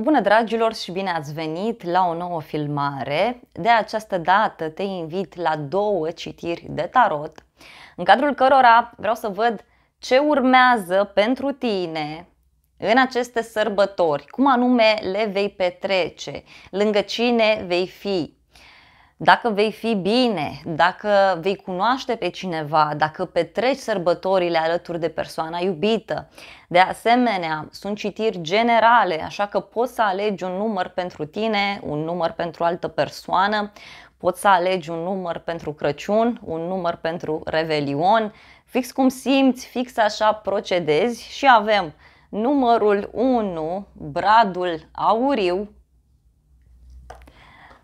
Bună dragilor și bine ați venit la o nouă filmare. De această dată te invit la două citiri de tarot, în cadrul cărora vreau să văd ce urmează pentru tine în aceste sărbători, cum anume le vei petrece, lângă cine vei fi, dacă vei fi bine, dacă vei cunoaște pe cineva, dacă petreci sărbătorile alături de persoana iubită. De asemenea, sunt citiri generale, așa că poți să alegi un număr pentru tine, un număr pentru altă persoană, poți să alegi un număr pentru Crăciun, un număr pentru Revelion, fix cum simți, fix așa procedezi și avem numărul 1, bradul auriu,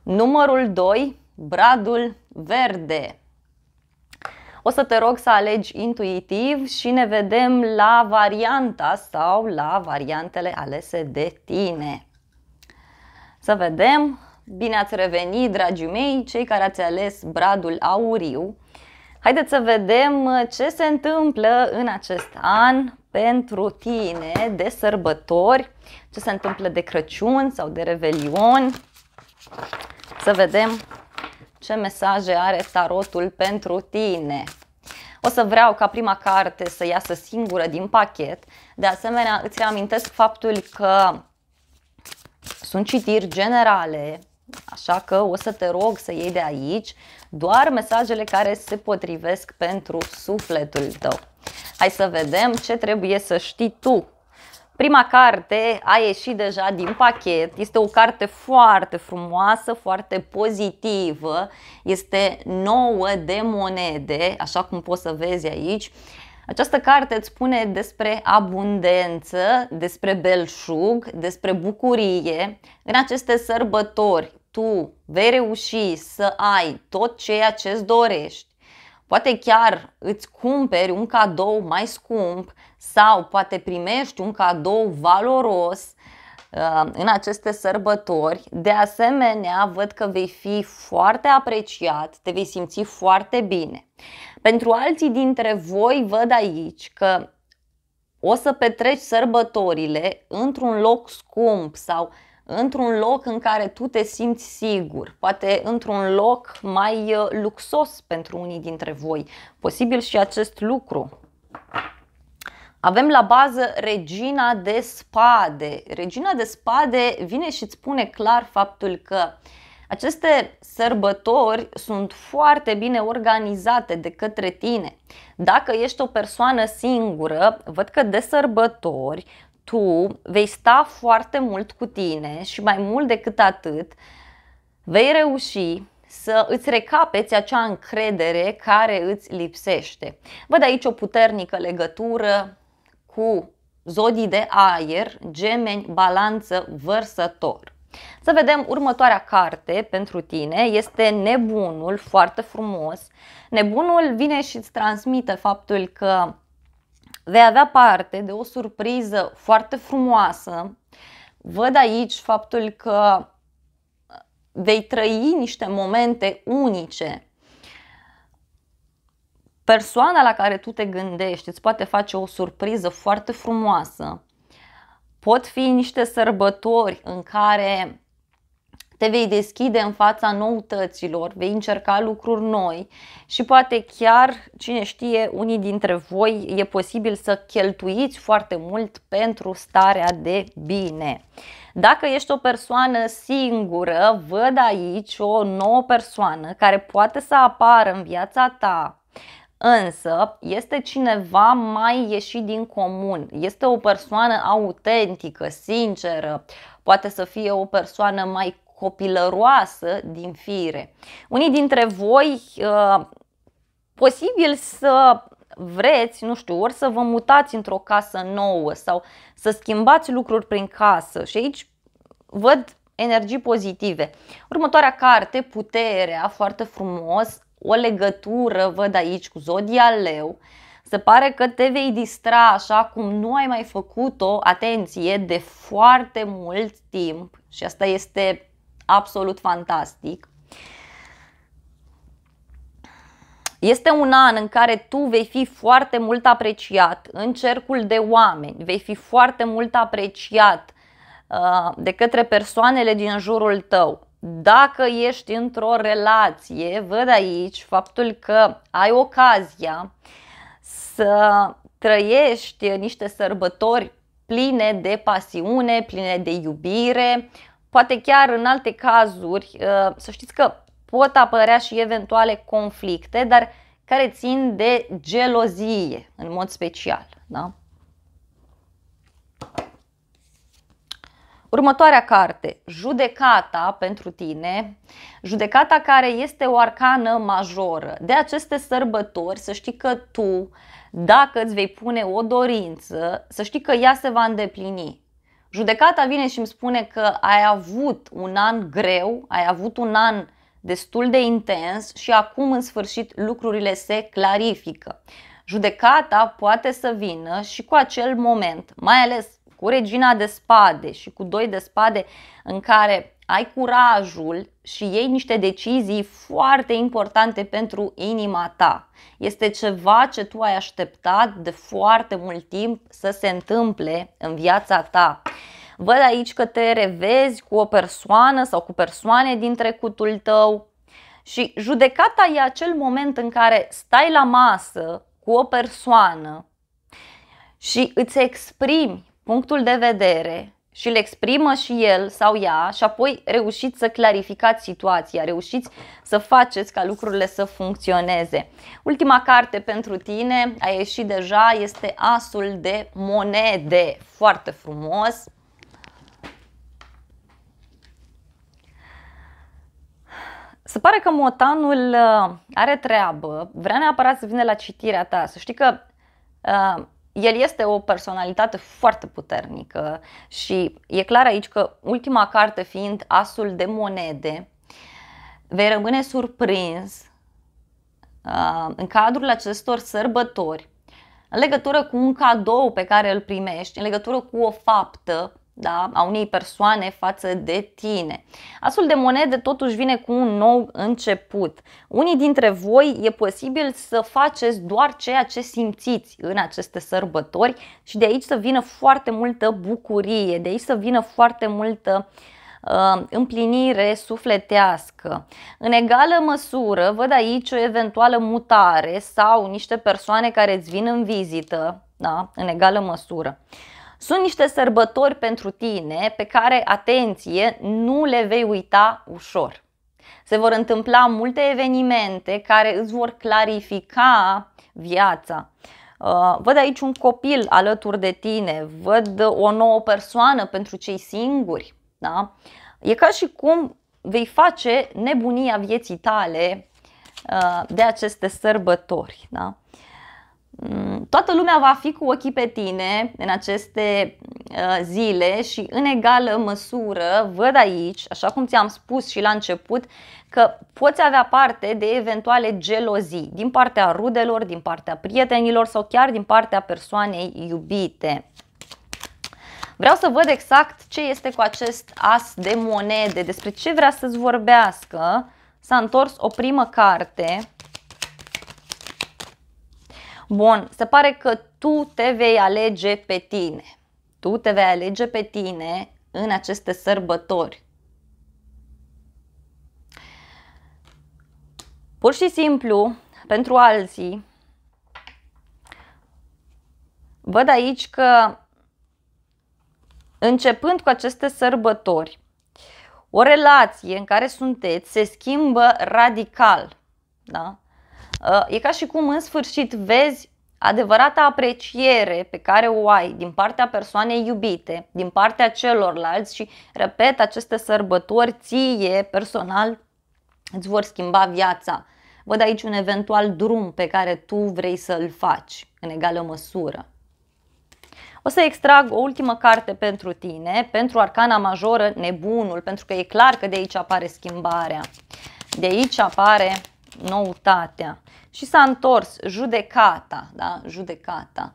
numărul 2, bradul verde. O să te rog să alegi intuitiv și ne vedem la varianta sau la variantele alese de tine. Să vedem. Bine ați revenit, dragii mei, cei care ați ales bradul auriu. Haideți să vedem ce se întâmplă în acest an pentru tine de sărbători, ce se întâmplă de Crăciun sau de Revelion. Să vedem ce mesaje are tarotul pentru tine. O să vreau ca prima carte să iasă singură din pachet. De asemenea, îți reamintesc faptul că sunt citiri generale, așa că o să te rog să iei de aici doar mesajele care se potrivesc pentru sufletul tău. Hai să vedem ce trebuie să știi tu Prima carte a ieșit deja din pachet, este o carte foarte frumoasă, foarte pozitivă, este nouă de monede, așa cum poți să vezi aici. Această carte îți spune despre abundență, despre belșug, despre bucurie. În aceste sărbători tu vei reuși să ai tot ceea ce îți dorești Poate chiar îți cumperi un cadou mai scump sau poate primești un cadou valoros uh, în aceste sărbători. De asemenea, văd că vei fi foarte apreciat, te vei simți foarte bine. Pentru alții dintre voi, văd aici că o să petreci sărbătorile într-un loc scump sau într-un loc în care tu te simți sigur, poate într-un loc mai uh, luxos pentru unii dintre voi. Posibil și acest lucru. Avem la bază regina de spade. Regina de spade vine și îți spune clar faptul că aceste sărbători sunt foarte bine organizate de către tine. Dacă ești o persoană singură, văd că de sărbători tu vei sta foarte mult cu tine și mai mult decât atât, vei reuși să îți recapeți acea încredere care îți lipsește. Văd aici o puternică legătură cu zodii de aer, gemeni, balanță, vărsător. Să vedem următoarea carte pentru tine, este Nebunul, foarte frumos. Nebunul vine și îți transmite faptul că vei avea parte de o surpriză foarte frumoasă. Văd aici faptul că vei trăi niște momente unice. Persoana la care tu te gândești îți poate face o surpriză foarte frumoasă. Pot fi niște sărbători în care te vei deschide în fața noutăților, vei încerca lucruri noi și poate chiar, cine știe, unii dintre voi e posibil să cheltuiți foarte mult pentru starea de bine. Dacă ești o persoană singură, văd aici o nouă persoană care poate să apară în viața ta însă este cineva mai ieșit din comun, este o persoană autentică, sinceră, poate să fie o persoană mai copilăroasă din fire. Unii dintre voi uh, posibil să vreți, nu știu, ori să vă mutați într-o casă nouă sau să schimbați lucruri prin casă și aici văd energii pozitive. Următoarea carte, Puterea, foarte frumos, o legătură văd aici cu Zodia Leu. Se pare că te vei distra așa cum nu ai mai făcut-o, atenție, de foarte mult timp și asta este absolut fantastic. Este un an în care tu vei fi foarte mult apreciat în cercul de oameni, vei fi foarte mult apreciat uh, de către persoanele din jurul tău. Dacă ești într-o relație, văd aici faptul că ai ocazia să trăiești niște sărbători pline de pasiune, pline de iubire, Poate chiar în alte cazuri, uh, să știți că pot apărea și eventuale conflicte, dar care țin de gelozie în mod special. Da? Următoarea carte, Judecata pentru tine, judecata care este o arcană majoră. De aceste sărbători, să știi că tu, dacă îți vei pune o dorință, să știi că ea se va îndeplini. Judecata vine și îmi spune că ai avut un an greu, ai avut un an destul de intens și acum în sfârșit lucrurile se clarifică. Judecata poate să vină și cu acel moment, mai ales cu regina de spade și cu doi de spade în care ai curajul și iei niște decizii foarte importante pentru inima ta. Este ceva ce tu ai așteptat de foarte mult timp să se întâmple în viața ta. Văd aici că te revezi cu o persoană sau cu persoane din trecutul tău și judecata e acel moment în care stai la masă cu o persoană și îți exprimi punctul de vedere și le exprimă și el sau ea și apoi reușiți să clarificați situația, reușiți să faceți ca lucrurile să funcționeze. Ultima carte pentru tine a ieșit deja, este Asul de monede, foarte frumos. Se pare că motanul uh, are treabă, vrea neapărat să vină la citirea ta, să știi că uh, el este o personalitate foarte puternică și e clar aici că ultima carte fiind Asul de monede, vei rămâne surprins uh, în cadrul acestor sărbători în legătură cu un cadou pe care îl primești, în legătură cu o faptă da, a unei persoane față de tine. Asul de monede totuși vine cu un nou început. Unii dintre voi e posibil să faceți doar ceea ce simțiți în aceste sărbători și de aici să vină foarte multă bucurie, de aici să vină foarte multă uh, împlinire sufletească. În egală măsură văd aici o eventuală mutare sau niște persoane care îți vin în vizită, da, în egală măsură. Uh, sunt niște sărbători pentru tine pe care, atenție, nu le vei uita ușor. Se vor întâmpla multe evenimente care îți vor clarifica viața. Uh, văd aici un copil alături de tine, văd o nouă persoană pentru cei singuri. Da? E ca și cum vei face nebunia vieții tale uh, de aceste sărbători. Da? Mm, toată lumea va fi cu ochii pe tine în aceste uh, zile și în egală măsură văd aici, așa cum ți-am spus și la început, că poți avea parte de eventuale gelozii din partea rudelor, din partea prietenilor sau chiar din partea persoanei iubite. Vreau să văd exact ce este cu acest as de monede, despre ce vrea să-ți vorbească. S-a întors o primă carte Bun, se pare că tu te vei alege pe tine. Tu te vei alege pe tine în aceste sărbători. Pur și simplu, pentru alții, văd aici că începând cu aceste sărbători, o relație în care sunteți se schimbă radical. Da? Uh, e ca și cum în sfârșit vezi adevărata apreciere pe care o ai din partea persoanei iubite, din partea celorlalți și, repet, aceste sărbători ție personal îți vor schimba viața. Văd aici un eventual drum pe care tu vrei să-l faci în egală măsură. O să extrag o ultimă carte pentru tine, pentru arcana majoră, nebunul, pentru că e clar că de aici apare schimbarea. De aici apare noutatea și s-a întors judecata, da? Judecata.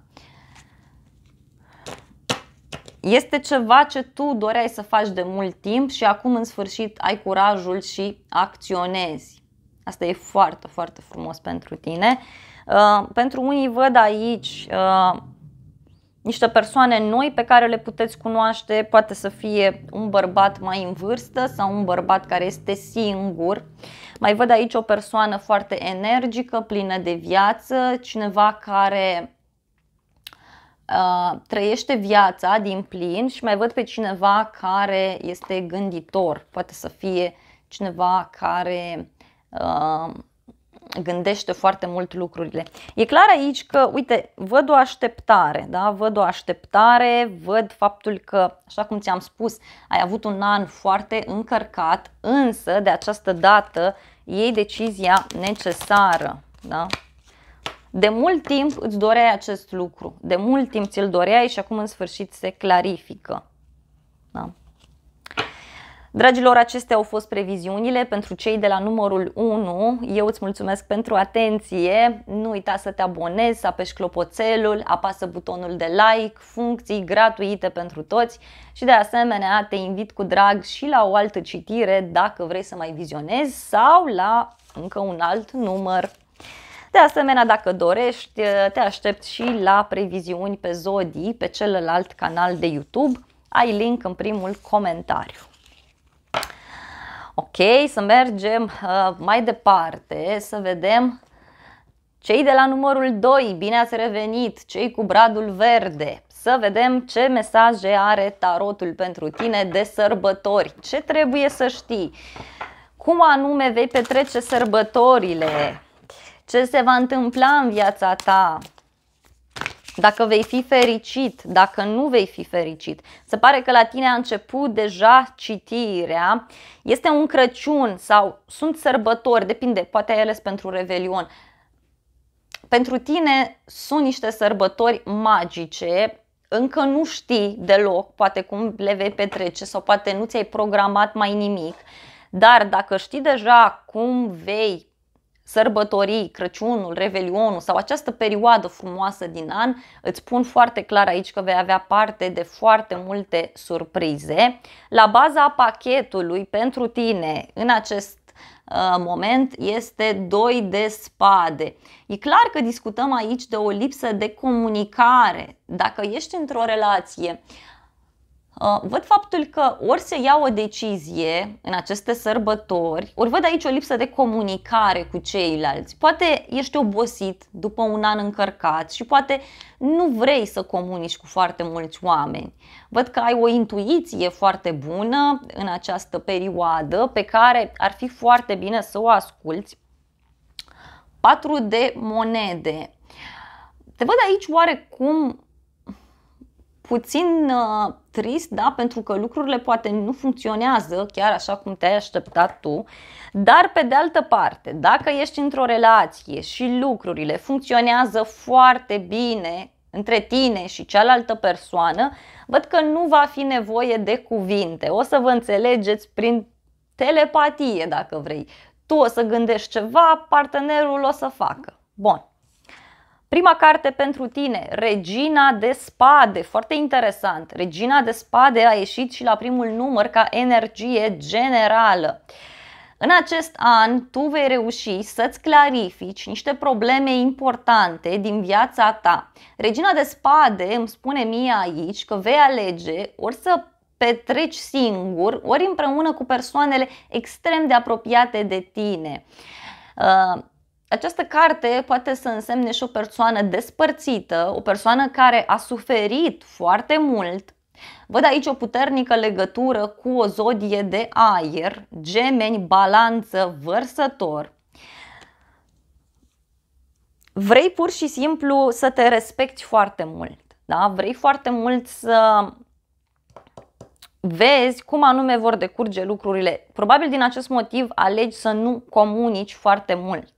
Este ceva ce tu doreai să faci de mult timp și acum în sfârșit ai curajul și acționezi. Asta e foarte, foarte frumos pentru tine. Uh, pentru unii văd aici uh, niște persoane noi pe care le puteți cunoaște, poate să fie un bărbat mai în vârstă sau un bărbat care este singur. Mai văd aici o persoană foarte energică, plină de viață, cineva care uh, trăiește viața din plin și mai văd pe cineva care este gânditor, poate să fie cineva care uh, gândește foarte mult lucrurile. E clar aici că, uite, văd o așteptare, da? văd o așteptare, văd faptul că, așa cum ți-am spus, ai avut un an foarte încărcat, însă de această dată iei decizia necesară. Da? De mult timp îți doreai acest lucru, de mult timp ți-l doreai și acum în sfârșit se clarifică. Da? Dragilor, acestea au fost previziunile pentru cei de la numărul 1. Eu îți mulțumesc pentru atenție. Nu uita să te abonezi, să apeși clopoțelul, apasă butonul de like, funcții gratuite pentru toți și de asemenea te invit cu drag și la o altă citire dacă vrei să mai vizionezi sau la încă un alt număr. De asemenea, dacă dorești, te aștept și la previziuni pe Zodii, pe celălalt canal de YouTube. Ai link în primul comentariu. Ok, să mergem uh, mai departe, să vedem cei de la numărul 2, bine ați revenit, cei cu bradul verde. Să vedem ce mesaje are tarotul pentru tine de sărbători. Ce trebuie să știi? Cum anume vei petrece sărbătorile? Ce se va întâmpla în viața ta? dacă vei fi fericit, dacă nu vei fi fericit. Se pare că la tine a început deja citirea. Este un Crăciun sau sunt sărbători, depinde, poate ai ales pentru Revelion. Pentru tine sunt niște sărbători magice, încă nu știi deloc, poate cum le vei petrece sau poate nu ți-ai programat mai nimic, dar dacă știi deja cum vei sărbători, Crăciunul, Revelionul sau această perioadă frumoasă din an, îți spun foarte clar aici că vei avea parte de foarte multe surprize. La baza pachetului pentru tine în acest uh, moment este 2 de spade. E clar că discutăm aici de o lipsă de comunicare. Dacă ești într-o relație uh, Uh, văd faptul că ori se ia o decizie în aceste sărbători, ori văd aici o lipsă de comunicare cu ceilalți. Poate ești obosit după un an încărcat și poate nu vrei să comunici cu foarte mulți oameni. Văd că ai o intuiție foarte bună în această perioadă pe care ar fi foarte bine să o asculți. 4 de monede. Te văd aici oarecum puțin uh, trist, da, pentru că lucrurile poate nu funcționează chiar așa cum te-ai așteptat tu, dar pe de altă parte, dacă ești într-o relație și lucrurile funcționează foarte bine între tine și cealaltă persoană, văd că nu va fi nevoie de cuvinte. O să vă înțelegeți prin telepatie, dacă vrei. Tu o să gândești ceva, partenerul o să facă. Bun. Prima carte pentru tine, Regina de Spade, foarte interesant. Regina de Spade a ieșit și la primul număr ca energie generală. În acest an tu vei reuși să-ți clarifici niște probleme importante din viața ta. Regina de Spade îmi spune mie aici că vei alege ori să petreci singur, ori împreună cu persoanele extrem de apropiate de tine. Uh, această carte poate să însemne și o persoană despărțită, o persoană care a suferit foarte mult. Văd aici o puternică legătură cu o zodie de aer, gemeni, balanță, vărsător. Vrei pur și simplu să te respecti foarte mult, da? vrei foarte mult să vezi cum anume vor decurge lucrurile. Probabil din acest motiv alegi să nu comunici foarte mult.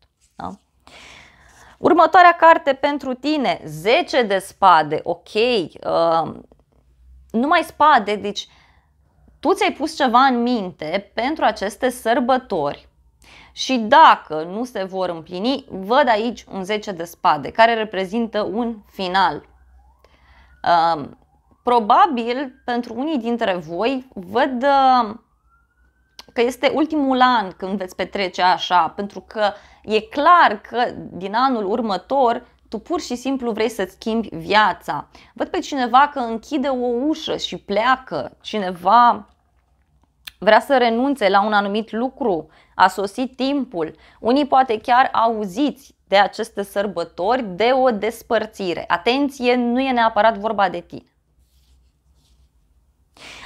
Următoarea carte pentru tine, 10 de spade, ok, uh, nu mai spade, deci tu ți-ai pus ceva în minte pentru aceste sărbători și dacă nu se vor împlini, văd aici un 10 de spade care reprezintă un final. Uh, probabil pentru unii dintre voi văd uh, că este ultimul an când veți petrece așa, pentru că e clar că din anul următor tu pur și simplu vrei să schimbi viața. Văd pe cineva că închide o ușă și pleacă, cineva vrea să renunțe la un anumit lucru, a sosit timpul. Unii poate chiar auziți de aceste sărbători de o despărțire. Atenție, nu e neapărat vorba de tine.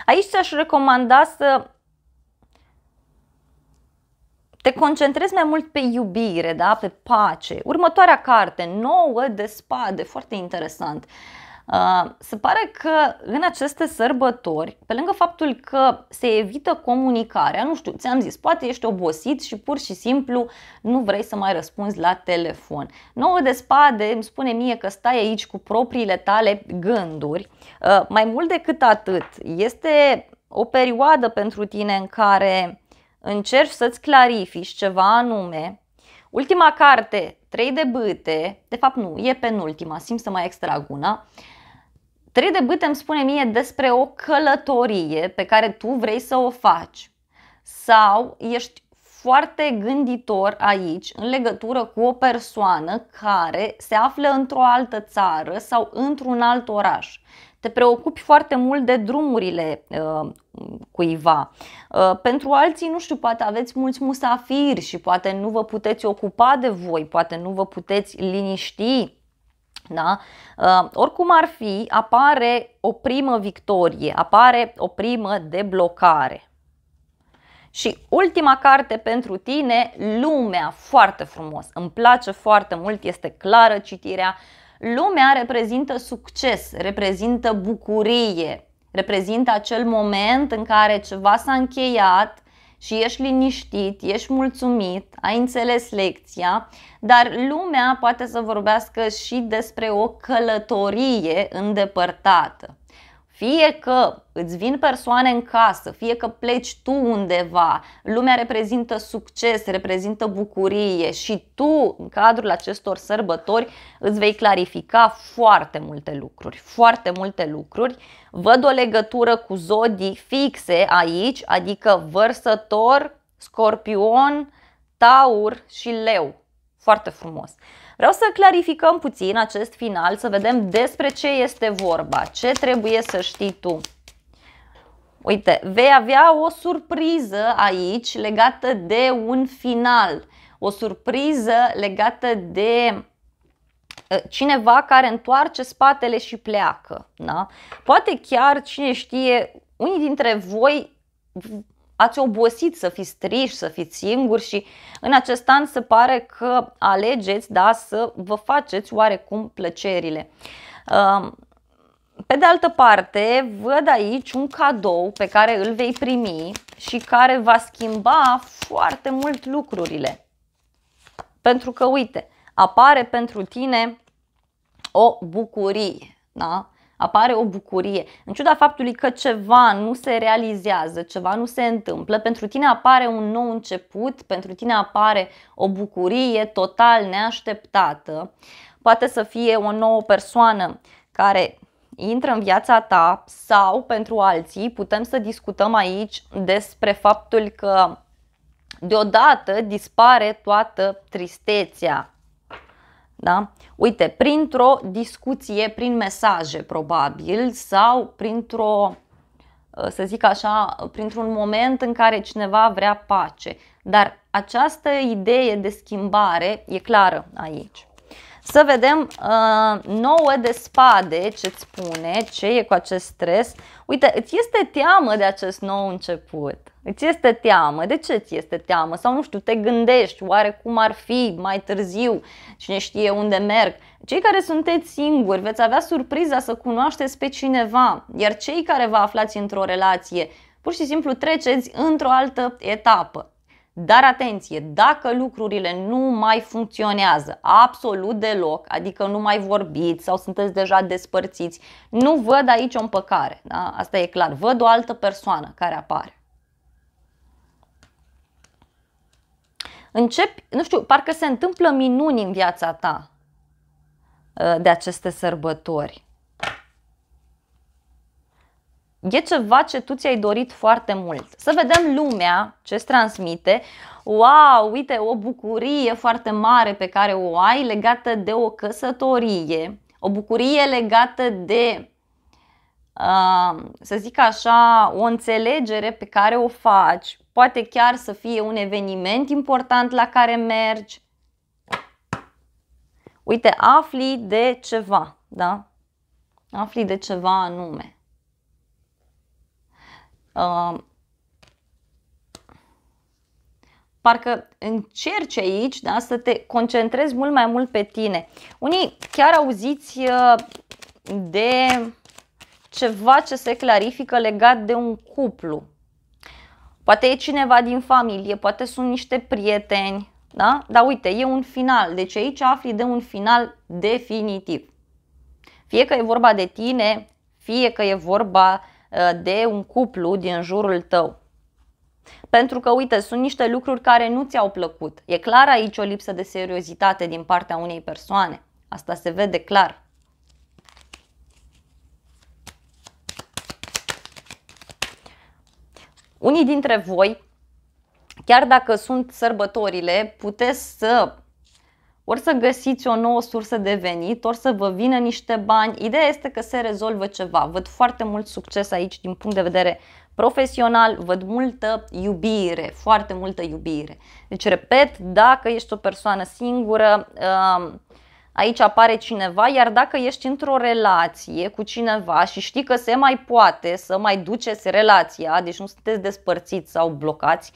Aici ți-aș recomanda să te concentrezi mai mult pe iubire, da? pe pace. Următoarea carte, nouă de spade, foarte interesant. Uh, se pare că în aceste sărbători, pe lângă faptul că se evită comunicarea, nu știu, ți-am zis, poate ești obosit și pur și simplu nu vrei să mai răspunzi la telefon. Nouă de spade îmi spune mie că stai aici cu propriile tale gânduri. Uh, mai mult decât atât, este o perioadă pentru tine în care încerci să-ți clarifici ceva anume. Ultima carte, 3 de bâte, de fapt nu, e penultima, simt să mai extrag una. 3 de bâte îmi spune mie despre o călătorie pe care tu vrei să o faci sau ești foarte gânditor aici în legătură cu o persoană care se află într-o altă țară sau într-un alt oraș te preocupi foarte mult de drumurile uh, cuiva. Uh, pentru alții, nu știu, poate aveți mulți musafiri și poate nu vă puteți ocupa de voi, poate nu vă puteți liniști. Da? Uh, oricum ar fi, apare o primă victorie, apare o primă deblocare. Și ultima carte pentru tine, Lumea, foarte frumos, îmi place foarte mult, este clară citirea, uh, lumea reprezintă succes, reprezintă bucurie, reprezintă acel moment în care ceva s-a încheiat și ești liniștit, ești mulțumit, ai înțeles lecția, dar lumea poate să vorbească și despre o călătorie îndepărtată. Fie că îți vin persoane în casă, fie că pleci tu undeva, lumea reprezintă succes, reprezintă bucurie și tu, în cadrul acestor sărbători, îți vei clarifica foarte multe lucruri, foarte multe lucruri. Văd o legătură cu zodii fixe aici, adică vărsător, scorpion, taur și leu. Foarte frumos. Vreau să clarificăm puțin acest final, să vedem despre ce este vorba, ce trebuie să știi tu. Uite, vei avea o surpriză aici legată de un final, o surpriză legată de ă, cineva care întoarce spatele și pleacă. Da? Poate chiar, cine știe, unii dintre voi ați obosit să fiți triși, să fiți singuri și în acest an se pare că alegeți da, să vă faceți oarecum plăcerile. Um, pe de altă parte, văd aici un cadou pe care îl vei primi și care va schimba foarte mult lucrurile. Pentru că, uite, apare pentru tine o bucurie. Da? apare o bucurie. În ciuda faptului că ceva nu se realizează, ceva nu se întâmplă, pentru tine apare un nou început, pentru tine apare o bucurie total neașteptată. Poate să fie o nouă persoană care intră în viața ta sau pentru alții putem să discutăm aici despre faptul că deodată dispare toată tristețea, da? Uite, printr-o discuție, prin mesaje probabil sau printr-o, uh, să zic așa, printr-un moment în care cineva vrea pace. Dar această idee de schimbare e clară aici. Să vedem uh, nouă de spade ce-ți spune, ce e cu acest stres. Uite, îți este teamă de acest nou început. Îți este teamă. De ce îți este teamă? Sau nu știu, te gândești oare cum ar fi mai târziu, și ne știe unde merg. Cei care sunteți singuri veți avea surpriza să cunoașteți pe cineva, iar cei care vă aflați într-o relație, pur și simplu treceți într-o altă etapă. Dar atenție, dacă lucrurile nu mai funcționează absolut deloc, adică nu mai vorbiți sau sunteți deja despărțiți, nu văd aici o împăcare, da? asta e clar, văd o altă persoană care apare. Încep, nu știu, parcă se întâmplă minuni în viața ta uh, de aceste sărbători. E ceva ce tu ți-ai dorit foarte mult. Să vedem lumea ce îți transmite. Wow, uite, o bucurie foarte mare pe care o ai legată de o căsătorie, o bucurie legată de, uh, să zic așa, o înțelegere pe care o faci. Poate chiar să fie un eveniment important la care mergi. Uite, afli de ceva, da? Afli de ceva anume parcă încerci aici da, să te concentrezi mult mai mult pe tine. Unii chiar auziți uh, de ceva ce se clarifică legat de un cuplu. Poate e cineva din familie, poate sunt niște prieteni, da? Dar uite, e un final, deci aici afli de un final definitiv. Fie că e vorba de tine, fie că e vorba Uh, de un cuplu din jurul tău. Pentru că, uite, sunt niște lucruri care nu ți-au plăcut. E clar aici o lipsă de seriozitate din partea unei persoane. Asta se vede clar. Unii dintre voi, chiar dacă sunt sărbătorile, puteți să ori să găsiți o nouă sursă de venit, ori să vă vină niște bani. Ideea este că se rezolvă ceva. Văd foarte mult succes aici din punct de vedere profesional, văd multă iubire, foarte multă iubire. Deci, repet, dacă ești o persoană singură, um, aici apare cineva, iar dacă ești într-o relație cu cineva și știi că se mai poate să mai duceți relația, deci nu sunteți despărțiți sau blocați,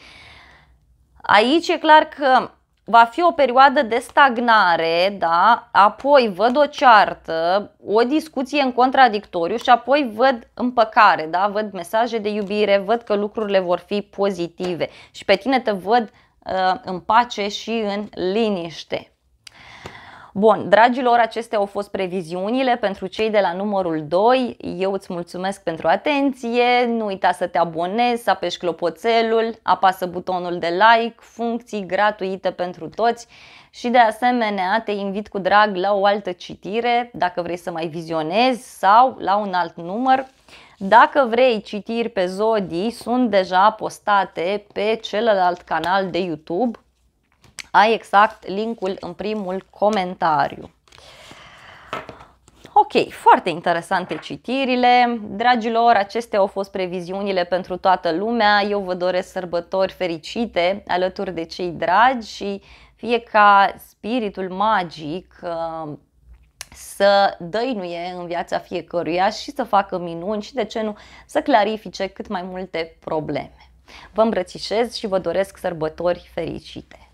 aici e clar că va fi o perioadă de stagnare, da? apoi văd o ceartă, o discuție în contradictoriu și apoi văd împăcare, da? văd mesaje de iubire, văd că lucrurile vor fi pozitive și pe tine te văd uh, în pace și în liniște. Bun, dragilor, acestea au fost previziunile pentru cei de la numărul 2. Eu îți mulțumesc pentru atenție, nu uita să te abonezi, să apeși clopoțelul, apasă butonul de like, funcții gratuite pentru toți și de asemenea te invit cu drag la o altă citire dacă vrei să mai vizionezi sau la un alt număr. Dacă vrei citiri pe Zodii, sunt deja postate pe celălalt canal de YouTube, ai exact linkul în primul comentariu. Ok, foarte interesante citirile. Dragilor, acestea au fost previziunile pentru toată lumea. Eu vă doresc sărbători fericite alături de cei dragi și fie ca spiritul magic uh, să dăinuie în viața fiecăruia și să facă minuni și, de ce nu, să clarifice cât mai multe probleme. Vă îmbrățișez și vă doresc sărbători fericite!